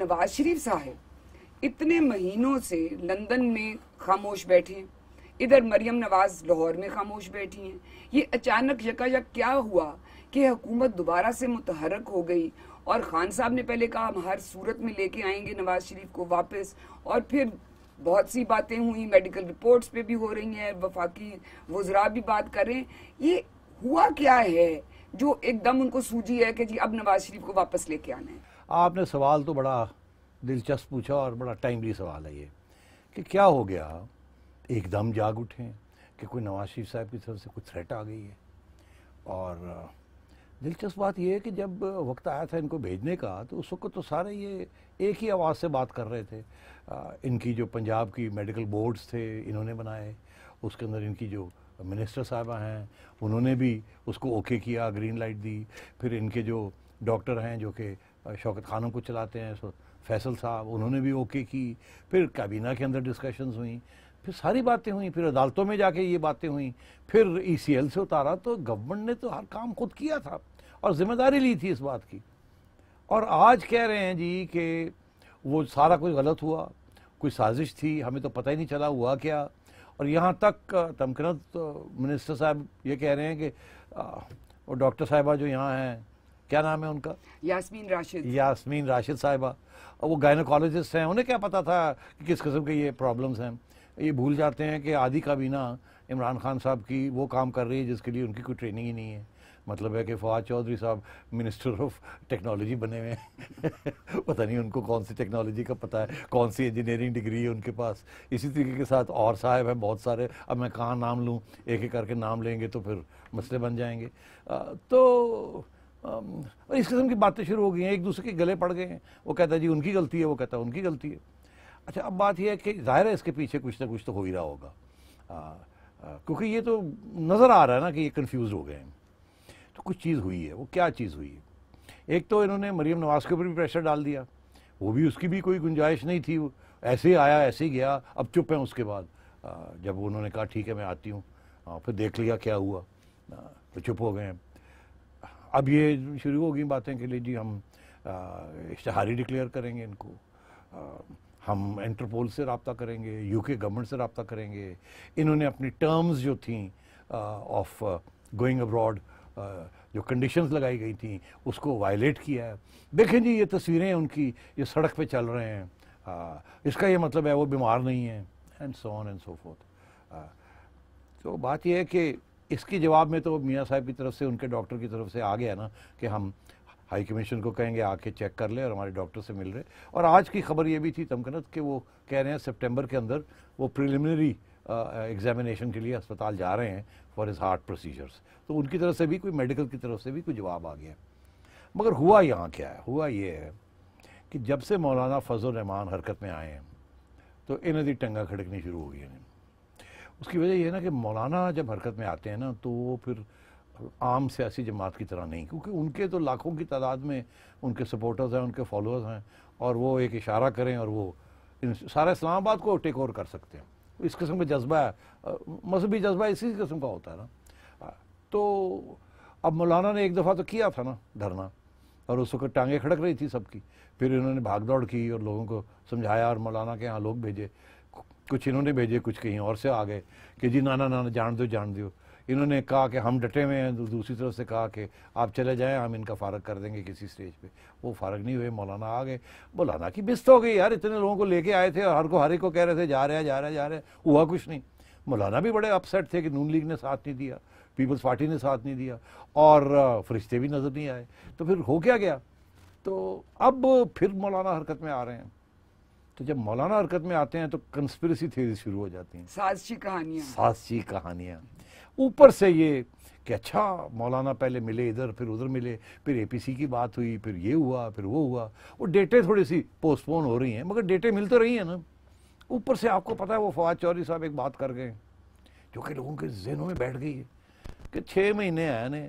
नवाज शरीफ साहब इतने महीनों से लंदन में खामोश बैठे हैं इधर मरियम नवाज लाहौर में खामोश बैठी हैं ये अचानक यकायक क्या हुआ कि हुकूमत दोबारा से मुतहरक हो गई और खान साहब ने पहले कहा हम हर सूरत में लेके आएंगे नवाज शरीफ को वापस और फिर बहुत सी बातें हुई मेडिकल रिपोर्ट्स पे भी हो रही हैं वफाकी वजरा भी बात करें ये हुआ क्या है जो एकदम उनको सूझी है कि जी अब नवाज शरीफ को वापस लेके आना है आपने सवाल तो बड़ा दिलचस्प पूछा और बड़ा टाइमली सवाल है ये कि क्या हो गया एकदम जाग उठे कि कोई नवाज शरीफ साहब की तरफ से कोई थ्रेट आ गई है और दिलचस्प बात यह है कि जब वक्त आया था इनको भेजने का तो उस वक्त तो सारे ये एक ही आवाज़ से बात कर रहे थे आ, इनकी जो पंजाब की मेडिकल बोर्ड्स थे इन्होंने बनाए उसके अंदर इनकी जो मिनिस्टर साहबा हैं उन्होंने भी उसको ओके किया ग्रीन लाइट दी फिर इनके जो डॉक्टर हैं जो कि शौकत खानों को चलाते हैं सो फैसल साहब उन्होंने भी ओके की फिर काबीना के अंदर डिस्कशंस हुई फिर सारी बातें हुई फिर अदालतों में जाके ये बातें हुई फिर ई e से उतारा तो गवर्नमेंट ने तो हर काम खुद किया था और जिम्मेदारी ली थी इस बात की और आज कह रहे हैं जी कि वो सारा कुछ गलत हुआ कोई साजिश थी हमें तो पता ही नहीं चला हुआ क्या और यहाँ तक तमकनत तो मिनिस्टर साहब ये कह रहे हैं कि और डॉक्टर साहिबा जो यहाँ हैं क्या नाम है उनका यास्मीन राशिद यास्मीन राशिद साहिबा वो गायनोकॉलोजिस्ट हैं उन्हें क्या पता था कि किस किस्म के ये प्रॉब्लम्स हैं ये भूल जाते हैं कि आदि काबीना इमरान खान साहब की वो काम कर रही है जिसके लिए उनकी कोई ट्रेनिंग ही नहीं है मतलब है कि फवाद चौधरी साहब मिनिस्टर ऑफ टेक्नोलॉजी बने हुए हैं पता नहीं उनको कौन सी टेक्नोलॉजी का पता है कौन सी इंजीनियरिंग डिग्री है उनके पास इसी तरीके के साथ और साहब हैं बहुत सारे अब मैं कहाँ नाम लूँ एक एक करके नाम लेंगे तो फिर मसले बन जाएंगे आ, तो और इस किस्म की बातें शुरू हो गई हैं एक दूसरे के गले पड़ गए हैं वो कहता है जी उनकी गलती है वो कहता है उनकी गलती है अच्छा अब बात यह है कि ज़ाहिर है इसके पीछे कुछ ना कुछ तो हो ही रहा होगा क्योंकि ये तो नज़र आ रहा है ना कि ये कन्फ्यूज़ हो गए हैं तो कुछ चीज़ हुई है वो क्या चीज़ हुई है एक तो इन्होंने मरीम नवाज़ के ऊपर भी प्रेशर डाल दिया वो भी उसकी भी कोई गुंजाइश नहीं थी ऐसे ही आया ऐसे ही गया अब चुप हैं उसके बाद जब उन्होंने कहा ठीक है मैं आती हूँ फिर देख लिया क्या हुआ तो चुप हो गए हैं अब ये शुरू होगी बातें के लिए जी हम इश्तहारी डिक्लेयर करेंगे इनको आ, हम इंटरपोल से रबता करेंगे यूके गवर्नमेंट से रबता करेंगे इन्होंने अपनी टर्म्स जो थी ऑफ गोइंग अब्रॉड जो कंडीशंस लगाई गई थी उसको वायलेट किया है देखें जी ये तस्वीरें उनकी ये सड़क पे चल रहे हैं आ, इसका ये मतलब है वो बीमार नहीं है and so on and so forth तो बात यह है कि इसके जवाब में तो मियाँ साहब की तरफ से उनके डॉक्टर की तरफ से आ गया ना कि हम हाई कमीशन को कहेंगे आके चेक कर ले और हमारे डॉक्टर से मिल रहे और आज की खबर ये भी थी तमकनत कि वो कह रहे हैं सितंबर के अंदर वो प्रिलिमिनरी एग्जामिनेशन के लिए अस्पताल जा रहे हैं फॉर इज़ हार्ट प्रोसीजर्स तो उनकी तरफ से भी कोई मेडिकल की तरफ से भी कोई जवाब आ गया मगर हुआ यहाँ क्या है हुआ ये है कि जब से मौलाना फजल रहमान हरकत में आए हैं तो इन्हें टंगा खड़कनी शुरू हो गई उसकी वजह यह है ना कि मौलाना जब हरकत में आते हैं ना तो वो फिर आम सियासी जमात की तरह नहीं क्योंकि उनके तो लाखों की तादाद में उनके सपोर्टर्स हैं उनके फॉलोअर्स हैं और वो एक इशारा करें और वो सारा इस्लामाबाद को टेक ओवर कर सकते हैं इस किस्म का जज्बा है मजहबी जज्बा इसी किस्म का होता है ना तो अब मौलाना ने एक दफ़ा तो किया था ना धरना और उस वक्त टांगें खड़क रही थी सबकी फिर इन्होंने भाग दौड़ की और लोगों को समझाया और मौलाना के यहाँ लोग भेजे कुछ इन्होंने भेजे कुछ कहीं और से आ गए कि जी नाना नाना जान दो जान दो इन्होंने कहा कि हम डटे हुए हैं दूसरी तरफ से कहा कि आप चले जाएं हम इनका फारग कर देंगे किसी स्टेज पे वो फारग नहीं हुए मौलाना आ गए मौलाना की बिस्त हो गई यार इतने लोगों को लेके आए थे और हर को हर एक को कह रहे थे जा रहे हैं जा रहे हैं जा रहे हैं हुआ कुछ नहीं मौलाना भी बड़े अपसेट थे कि नून लीग ने साथ नहीं दिया पीपल्स पार्टी ने साथ नहीं दिया और फरिश्ते भी नज़र नहीं आए तो फिर हो क्या गया तो अब फिर मौलाना हरकत में आ रहे हैं तो जब मौलाना हरकत में आते हैं तो कंस्परेसी थे शुरू हो जाती हैं साजशी कहानियाँ साजशी कहानियाँ ऊपर से ये कि अच्छा मौलाना पहले मिले इधर फिर उधर मिले फिर एपीसी की बात हुई फिर ये हुआ फिर वो हुआ वो डेटें थोड़ी सी पोस्टपोन हो रही हैं मगर डेटें मिल तो रही हैं ना ऊपर से आपको पता है वो फवाद चौधरी साहब एक बात कर गए जो कि लोगों के जहनों में बैठ गई है कि छः महीने आया ने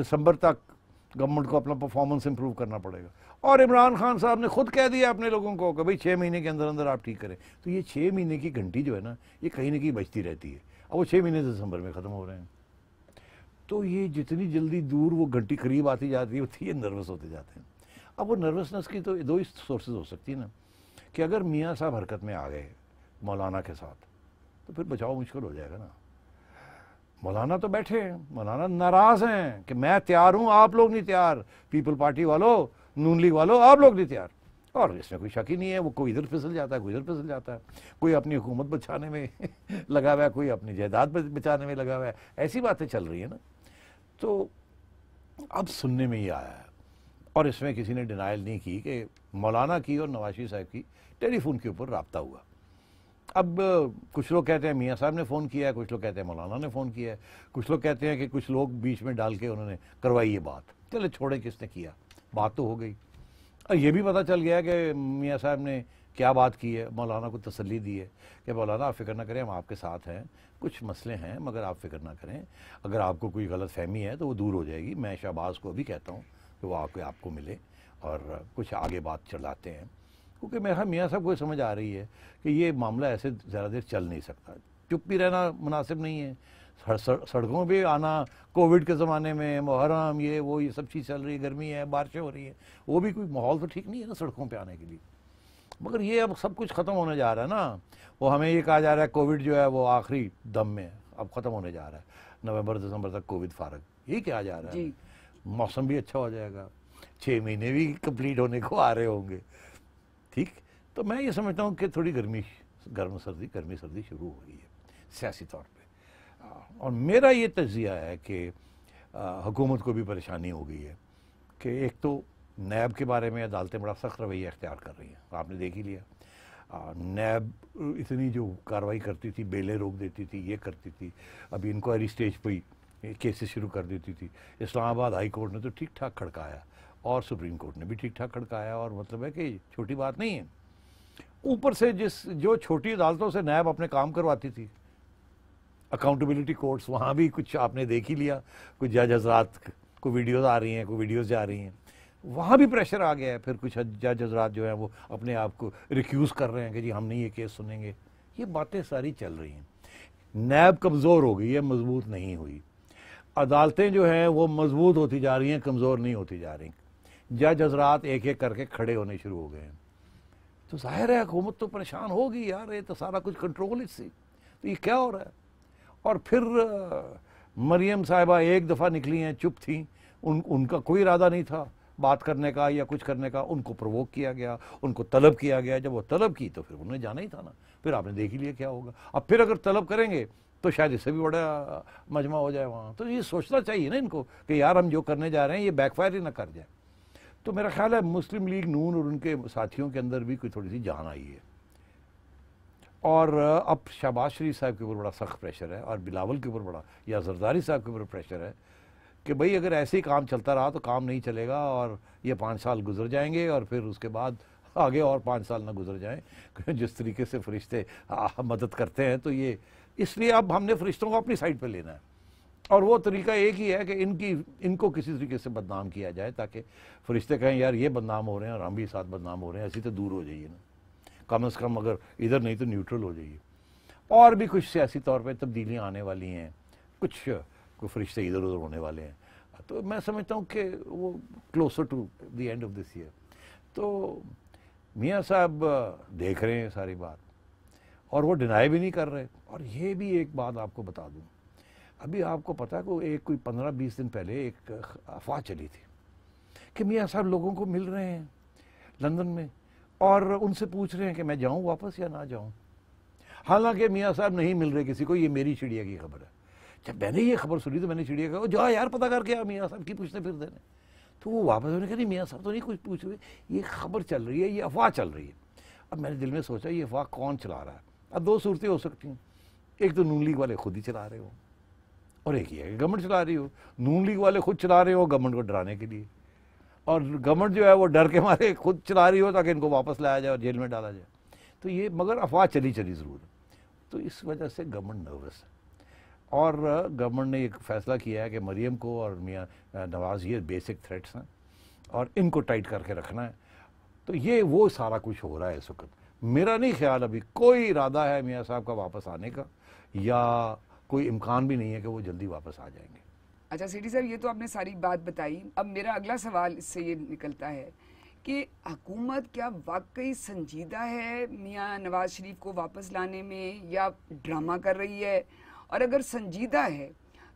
दिसंबर तक गवर्नमेंट को अपना परफॉर्मेंस इम्प्रूव करना पड़ेगा और इमरान खान साहब ने खुद कह दिया अपने लोगों को कि भाई छः महीने के अंदर अंदर आप ठीक करें तो ये छः महीने की घंटी जो है ना ये कहीं ना कहीं बचती रहती है अब वो छः महीने दिसंबर में ख़त्म हो रहे हैं तो ये जितनी जल्दी दूर वो घंटी करीब आती जाती है उतनी नर्वस होते जाते हैं अब वो नर्वसनेस की तो दो ही सोर्सेज हो सकती है ना कि अगर मियाँ साहब हरकत में आ गए मौलाना के साथ तो फिर बचाव मुश्किल हो जाएगा ना मौलाना तो बैठे हैं मौलाना नाराज़ हैं कि मैं तैयार हूँ आप लोग नहीं तैयार पीपल पार्टी वालों नून लीग वालों आप लोग नहीं तैयार और इसमें कोई शक ही नहीं है वो कोई इधर फिसल जाता है कोई इधर फिसल जाता है कोई अपनी हुकूमत बचाने में लगा हुआ है कोई अपनी जायदाद बचाने में लगा हुआ है ऐसी बातें चल रही है ना तो अब सुनने में ये आया है और इसमें किसी ने डिनाइल नहीं की कि मौलाना की और नवाशी साहब की टेलीफोन के ऊपर रबता हुआ अब कुछ लोग कहते हैं मियाँ साहब ने फ़ोन किया है कुछ लोग कहते हैं मौलाना ने फ़ोन किया है कुछ लोग कहते हैं कि कुछ लोग बीच में डाल के उन्होंने करवाई ये बात चले छोड़े किसने किया बात तो हो गई और ये भी पता चल गया कि मियाँ साहब ने क्या बात की है मौलाना को तसली दी है कि मौलाना आप फिक्र ना करें हम आपके साथ हैं कुछ मसले हैं मगर आप फिक्र ना करें अगर आपको कोई गलत फहमी है तो वो दूर हो जाएगी मैं शहबाज को भी कहता हूँ कि वो आके आपको मिले और कुछ आगे बात चलाते हैं क्योंकि मेरा मियाँ साहब को समझ आ रही है कि ये मामला ऐसे ज़्यादा देर चल नहीं सकता चुप भी रहना मुनासिब नहीं है सड़कों पर आना कोविड के ज़माने में मुहर्रम ये वो ये सब चीज़ चल रही है गर्मी है बारिशें हो रही हैं वो भी कोई माहौल तो ठीक नहीं है ना सड़कों पर आने के लिए मगर ये अब सब कुछ ख़त्म होने जा रहा है ना वो हमें ये कहा जा रहा है कोविड जो है वो आखिरी दम में अब ख़त्म होने जा रहा है नवंबर दिसंबर तक कोविड फारग ये क्या जा रहा है मौसम भी अच्छा हो जाएगा छः महीने भी कंप्लीट होने को आ रहे होंगे ठीक तो मैं ये समझता हूँ कि थोड़ी गर्मी गर्म सर्दी गर्मी सर्दी शुरू हो गई है सियासी तौर पर हाँ, और मेरा ये तजिया है कि हुकूमत को भी परेशानी हो गई है कि एक तो नैब के बारे में अदालतें बड़ा सख्त रवैया अख्तियार कर रही हैं आपने देख ही लिया नैब इतनी जो कार्रवाई करती थी बेलें रोक देती थी ये करती थी अभी इंक्वायरी स्टेज पर ही केसेस शुरू कर देती थी इस्लामाबाद हाई कोर्ट ने तो ठीक ठाक खड़काया और सुप्रीम कोर्ट ने भी ठीक ठाक खड़काया और मतलब है कि छोटी बात नहीं है ऊपर से जिस जो छोटी अदालतों से नैब अपने काम करवाती थी अकाउंटेबिलिटी कोर्ट्स वहाँ भी कुछ आपने देख ही लिया कुछ जज हजरात को वीडियोस आ रही हैं कोई वीडियोस जा रही हैं वहाँ भी प्रेशर आ गया है फिर कुछ जज हजरात जो हैं वो अपने आप को रिक्यूज़ कर रहे हैं कि जी हम नहीं ये केस सुनेंगे ये बातें सारी चल रही हैं नैब कमज़ोर हो गई है मजबूत नहीं हुई अदालतें जो हैं वो मजबूत होती जा रही हैं कमज़ोर नहीं होती जा रही जज हजरात एक एक करके खड़े होने शुरू हो गए हैं तो जाहिर है हुकूमत तो परेशान होगी यार ये तो सारा कुछ कंट्रोल इससे तो ये क्या हो रहा है और फिर मरियम साहिबा एक दफ़ा निकली हैं चुप थी उन उनका कोई इरादा नहीं था बात करने का या कुछ करने का उनको प्रवोक किया गया उनको तलब किया गया जब वो तलब की तो फिर उन्हें जाना ही था ना फिर आपने देख ही लिया क्या होगा अब फिर अगर तलब करेंगे तो शायद इससे भी बड़ा मजमा हो जाए वहाँ तो ये सोचना चाहिए ना इनको कि यार हम जो करने जा रहे हैं ये बैकफायर ही ना कर जाए तो मेरा ख्याल है मुस्लिम लीग नून और उनके साथियों के अंदर भी कोई थोड़ी सी जान आई है और अब शहबाज शरीफ साहब के ऊपर बड़ा सख्त प्रेशर है और बिलावल के ऊपर बड़ा या जरदारी साहब के ऊपर प्रेशर है कि भाई अगर ऐसे ही काम चलता रहा तो काम नहीं चलेगा और ये पाँच साल गुजर जाएंगे और फिर उसके बाद आगे और पाँच साल ना गुजर जाएं जिस तरीके से फरिश्ते मदद करते हैं तो ये इसलिए अब हमने फरिश्तों को अपनी साइड पर लेना है और वो तरीका एक ही है कि इनकी इनको किसी तरीके से बदनाम किया जाए ताकि फरिश्ते कहें यार ये बदनाम हो रहे हैं और हम भी साथ बदनाम हो रहे हैं ऐसी तो दूर हो जाइए ना कम से कम अगर इधर नहीं तो न्यूट्रल हो जाइए और भी कुछ सियासी तौर पर तब्दीलियाँ आने वाली हैं कुछ कोई फरिश्ते इधर उधर होने वाले हैं तो मैं समझता हूँ कि वो closer to the end of this year तो मियाँ साहब देख रहे हैं सारी बात और वो डिनाई भी नहीं कर रहे और ये भी एक बात आपको बता दूँ अभी आपको पता है को एक कोई पंद्रह बीस दिन पहले एक अफवाह चली थी कि मियाँ साहब लोगों को मिल रहे हैं लंदन में और उनसे पूछ रहे हैं कि मैं जाऊं वापस या ना जाऊं हालांकि मियाँ साहब नहीं मिल रहे किसी को ये मेरी चिड़िया की खबर है जब मैंने ये खबर सुनी तो मैंने चिड़िया कहा जाओ यार पता करके आ मियाँ साहब की पूछते फिर देने तो वो वापस उन्हें कहा नहीं मियाँ साहब तो नहीं कुछ पूछ रहे ये खबर चल रही है ये अफवाह चल रही है अब मैंने दिल में सोचा ये अफवाह कौन चला रहा है अब दो सूरतें हो सकती हैं एक तो नून लीग वाले खुद ही चला रहे हो और एक ये है कि गवर्नमेंट चला रही हो नून लीग वाले खुद चला रहे हो गवर्नमेंट को डराने के लिए और गवर्नमेंट जो है वो डर के मारे खुद चला रही हो ताकि इनको वापस लाया जाए और जेल में डाला जाए तो ये मगर अफवाह चली चली ज़रूर तो इस वजह से गवर्नमेंट नर्वस है और गवर्नमेंट ने एक फ़ैसला किया है कि मरीम को और मियाँ नवाज ये बेसिक थ्रेट्स हैं और इनको टाइट करके रखना है तो ये वो सारा कुछ हो रहा है इस वक्त मेरा नहीं ख्याल अभी कोई इरादा है मियाँ साहब का वापस आने का या कोई इम्कान भी नहीं है कि वो जल्दी वापस आ जाएंगे अच्छा सिटी साहब ये तो आपने सारी बात बताई अब मेरा अगला सवाल इससे ये निकलता है कि हुकूमत क्या वाकई संजीदा है मियाँ नवाज शरीफ को वापस लाने में या ड्रामा कर रही है और अगर संजीदा है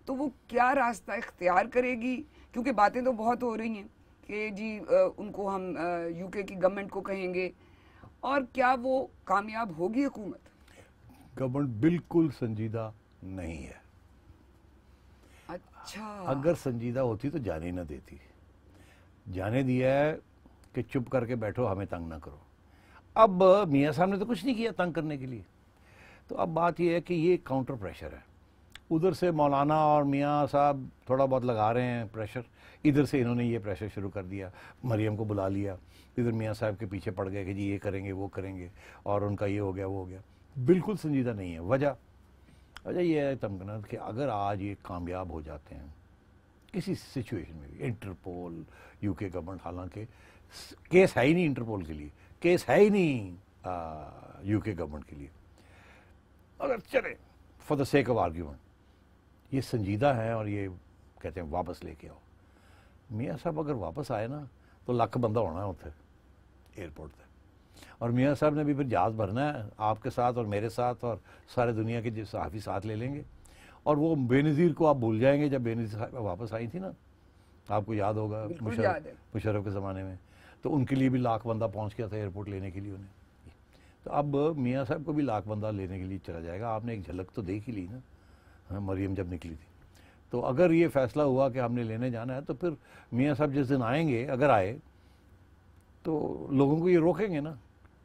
तो वो क्या रास्ता इख्तियार करेगी क्योंकि बातें तो बहुत हो रही हैं कि जी उनको हम यूके की गवर्नमेंट को कहेंगे और क्या वो कामयाब होगी हुकूमत गवर्नमेंट बिल्कुल संजीदा नहीं है अच्छा। अगर संजीदा होती तो जाने ना देती जाने दिया है कि चुप करके बैठो हमें तंग ना करो अब मियाँ साहब ने तो कुछ नहीं किया तंग करने के लिए तो अब बात यह है कि ये काउंटर प्रेशर है उधर से मौलाना और मियाँ साहब थोड़ा बहुत लगा रहे हैं प्रेशर इधर से इन्होंने ये प्रेशर शुरू कर दिया मरियम को बुला लिया इधर मियाँ साहब के पीछे पड़ गए कि जी ये करेंगे वो करेंगे और उनका ये हो गया वो हो गया बिल्कुल संजीदा नहीं है वजह अच्छा ये तो है तमगना कि अगर आज ये कामयाब हो जाते हैं किसी सिचुएशन में भी इंटरपोल यूके गवर्नमेंट हालांकि केस है ही नहीं इंटरपोल के लिए केस है ही नहीं यूके गवर्नमेंट के लिए अगर चले for the sake of argument ये संजीदा है और ये कहते हैं वापस लेके आओ मियाँ साहब अगर वापस आए ना तो लख बंदा होना है उत्तर एयरपोर्ट तक और मियाँ साहब ने भी फिर जहाज़ भरना है आपके साथ और मेरे साथ और सारे दुनिया के सहाफ़ी साथ ले लेंगे और वो बेनज़ीर को आप भूल जाएंगे जब बेनज़ीर साहब वापस आई थी ना आपको याद होगा मुशरफ मुशरफ के ज़माने में तो उनके लिए भी लाख बंदा पहुँच गया था एयरपोर्ट लेने के लिए उन्हें तो अब मियाँ साहब को भी लाख बंदा लेने के लिए चला जाएगा आपने एक झलक तो देख ही ली ना हाँ, मरियम जब निकली थी तो अगर ये फैसला हुआ कि हमने लेने जाना है तो फिर मियाँ साहब जिस दिन आएंगे अगर आए तो लोगों को ये रोकेंगे ना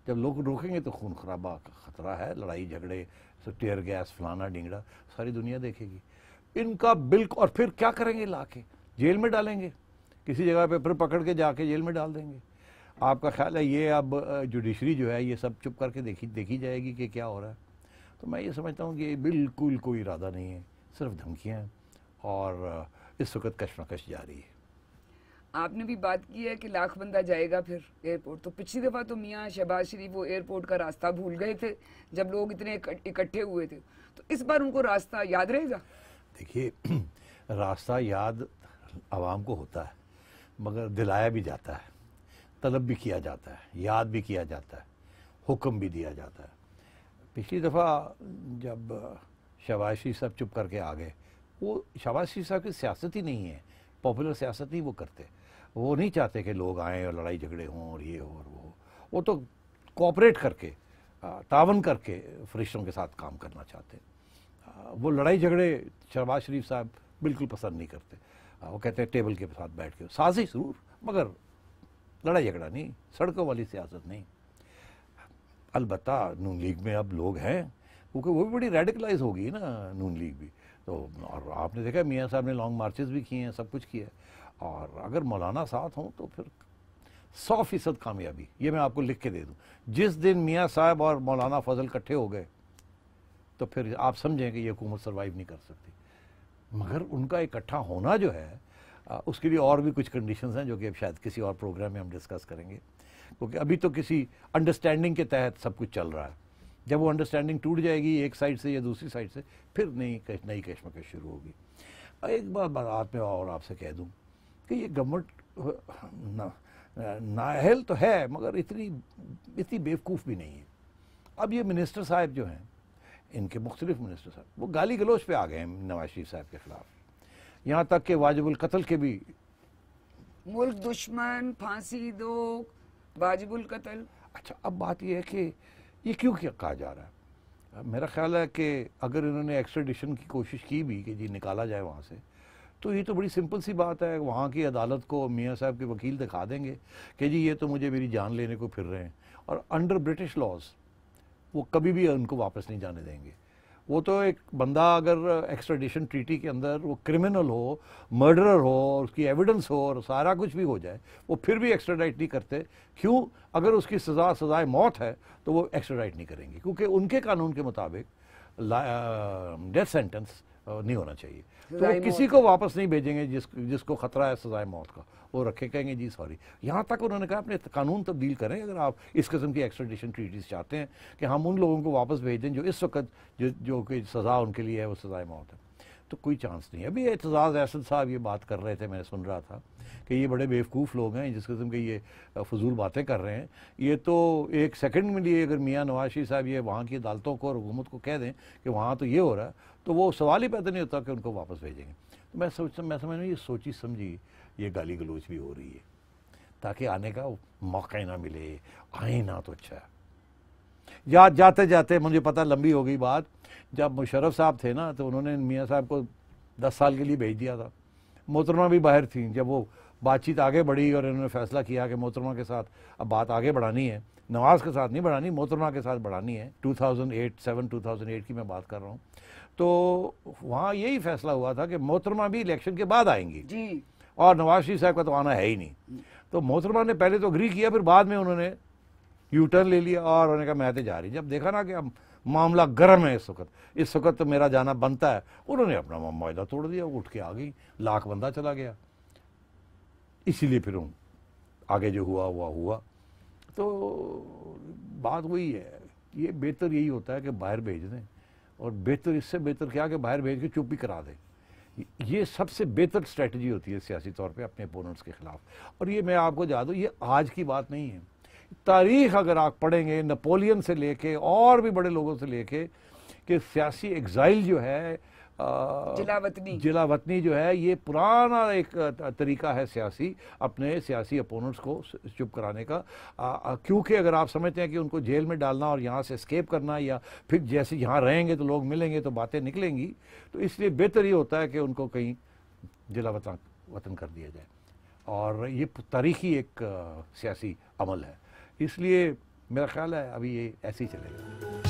जब लोग रोकेंगे तो खून खराबा का खतरा है लड़ाई झगड़े तो टेयर गैस फलाना डिंगड़ा सारी दुनिया देखेगी इनका बिल्कुल और फिर क्या करेंगे ला के जेल में डालेंगे किसी जगह पे फिर पकड़ के जाके जेल में डाल देंगे आपका ख्याल है ये अब जुडिशरी जो है ये सब चुप करके देखी देखी जाएगी कि क्या हो रहा है तो मैं ये समझता हूँ कि ये बिल्कुल कोई इरादा नहीं है सिर्फ धमकियाँ हैं और इस वक्त कश्मकश जारी है आपने भी बात की है कि लाख बंदा जाएगा फिर एयरपोर्ट तो पिछली दफ़ा तो मियाँ शहबाज शरीफ वो एयरपोर्ट का रास्ता भूल गए थे जब लोग इतने इकट्ठे हुए थे तो इस बार उनको रास्ता याद रहेगा देखिए रास्ता याद आवाम को होता है मगर दिलाया भी जाता है तलब भी किया जाता है याद भी किया जाता है हुक्म भी दिया जाता है पिछली दफ़ा जब शरीफ साहब चुप करके आ गए वो शरीफ साहब की सियासत ही नहीं है पॉपुलर सियासत नहीं वो करते वो नहीं चाहते कि लोग आएँ और लड़ाई झगड़े हों और ये हो और वो हो वो तो कोऑपरेट करके तावन करके फरिश्तों के साथ काम करना चाहते वो लड़ाई झगड़े शहबाज शरीफ साहब बिल्कुल पसंद नहीं करते वो कहते हैं टेबल के साथ बैठ के साजिश जरूर मगर लड़ाई झगड़ा नहीं सड़कों वाली सियासत नहीं अलबत् नून लीग में अब लोग हैं क्योंकि वो भी बड़ी रेडिकलाइज होगी ना नून लीग भी तो और आपने देखा मियाँ साहब ने लॉन्ग मार्चेस भी किए हैं सब कुछ किया है और अगर मौलाना साथ हों तो फिर सौ फीसद कामयाबी ये मैं आपको लिख के दे दूँ जिस दिन मियाँ साहब और मौलाना फजल इकट्ठे हो गए तो फिर आप समझें कि ये हुकूमत सर्वाइव नहीं कर सकती मगर उनका इकट्ठा होना जो है उसके लिए और भी कुछ कंडीशंस हैं जो कि अब शायद किसी और प्रोग्राम में हम डिस्कस करेंगे क्योंकि अभी तो किसी अंडरस्टैंडिंग के तहत सब कुछ चल रहा है जब वो अंडरस्टैंडिंग टूट जाएगी एक साइड से या दूसरी साइड से फिर नई नई कश्मकश शुरू होगी एक बार बात में और आपसे कह दूँ कि ये गवर्नमेंट ना तो है मगर इतनी इतनी बेवकूफ़ भी नहीं है अब ये मिनिस्टर साहब जो हैं इनके मुख्तलिफ मिनिस्टर साहब वो गाली गलोच पे आ गए हैं नवाज शरीफ साहब के ख़िलाफ़ यहाँ तक कि वाजिबुल कत्ल के भी मुल्क दुश्मन फांसी दो वाजिबुल कत्ल अच्छा अब बात यह है कि ये क्यों क्या कहा जा रहा है मेरा ख्याल है कि अगर इन्होंने एक्सट्रेडिशन की कोशिश की भी कि जी निकाला जाए वहाँ से तो ये तो बड़ी सिंपल सी बात है वहाँ की अदालत को मियाँ साहब के वकील दिखा देंगे कि जी ये तो मुझे मेरी जान लेने को फिर रहे हैं और अंडर ब्रिटिश लॉज वो कभी भी उनको वापस नहीं जाने देंगे वो तो एक बंदा अगर एक्स्ट्राडिशन ट्रीटी के अंदर वो क्रिमिनल हो मर्डरर हो और उसकी एविडेंस हो और सारा कुछ भी हो जाए वो फिर भी एक्स्ट्राडाइट नहीं करते क्यों अगर उसकी सज़ा सज़ाए मौत है तो वो एक्स्ट्राडाइट नहीं करेंगे क्योंकि उनके कानून के मुताबिक डेथ सेंटेंस नहीं होना चाहिए तो वो किसी को वापस नहीं भेजेंगे जिस जिसको खतरा है सजाए मौत का वो रखे कहेंगे जी सॉरी यहाँ तक उन्होंने कहा अपने कानून तब्दील करें अगर आप इस किस्म की एक्सट्रेडिशन ट्रीटीज़ चाहते हैं कि हम उन लोगों को वापस भेज दें जो इस वक्त जो जो कि सज़ा उनके लिए है वो सज़ाए मौत है तो कोई चांस नहीं है अभी एतजाज़ एसद साहब ये बात कर रहे थे मैंने सुन रहा था कि ये बड़े बेवकूफ़ लोग हैं जिस किस्म के ये फजूल बातें कर रहे हैं ये तो एक सेकंड में लिए अगर मियाँ नवाज साहब ये वहाँ की अदालतों को और हुकूमत को कह दें कि वहाँ तो ये हो रहा है तो वो सवाल ही पैदा नहीं होता कि उनको वापस भेजेंगे तो मैं सोच मैं समझ ये सोची समझी ये गाली गलोच भी हो रही है ताकि आने का मौका ही ना मिले आए ना तो अच्छा या जाते जाते मुझे पता लंबी हो गई बात जब मुशरफ साहब थे ना तो उन्होंने मियाँ साहब को दस साल के लिए भेज दिया था मोहतरमा भी बाहर थी जब वो बातचीत आगे बढ़ी और इन्होंने फैसला किया कि मोहतरमा के साथ अब बात आगे बढ़ानी है नवाज़ के साथ नहीं बढ़ानी मोहतरमा के साथ बढ़ानी है 2008 7 2008 की मैं बात कर रहा हूँ तो वहाँ यही फैसला हुआ था कि मोहतरमा भी इलेक्शन के बाद आएंगी जी और नवाज शरीफ साहब का तो आना है ही नहीं हम्म। तो मोहतरमा ने पहले तो अग्री किया फिर बाद में उन्होंने यू टर्न ले लिया और उन्होंने कहा मैं तो जा रही जब देखा ना कि अब मामला गर्म है इस वक्त इस वक्त तो मेरा जाना बनता है उन्होंने अपना माहिदा तोड़ दिया उठ के आ गई लाख बंदा चला गया इसीलिए फिर आगे जो हुआ हुआ हुआ तो बात वही है ये बेहतर यही होता है कि बाहर भेज दें और बेहतर इससे बेहतर क्या कि बाहर भेज के चुप भी करा दें ये सबसे बेहतर स्ट्रेटजी होती है सियासी तौर पे अपने अपोनेंट्स के खिलाफ और ये मैं आपको जा दूँ ये आज की बात नहीं है तारीख अगर आप पढ़ेंगे नेपोलियन से लेके और भी बड़े लोगों से लेके कि सियासी एग्ज़ाइल जो है जिला वतनी जिला वतनी जो है ये पुराना एक तरीका है सियासी अपने सियासी अपोनेंट्स को चुप कराने का क्योंकि अगर आप समझते हैं कि उनको जेल में डालना और यहाँ से स्केप करना या फिर जैसे यहाँ रहेंगे तो लोग मिलेंगे तो बातें निकलेंगी तो इसलिए बेहतर ये होता है कि उनको कहीं जिला वतन वतन कर दिया जाए और ये तारीखी एक सियासी अमल है इसलिए मेरा ख्याल है अभी ये ऐसे ही चलेगा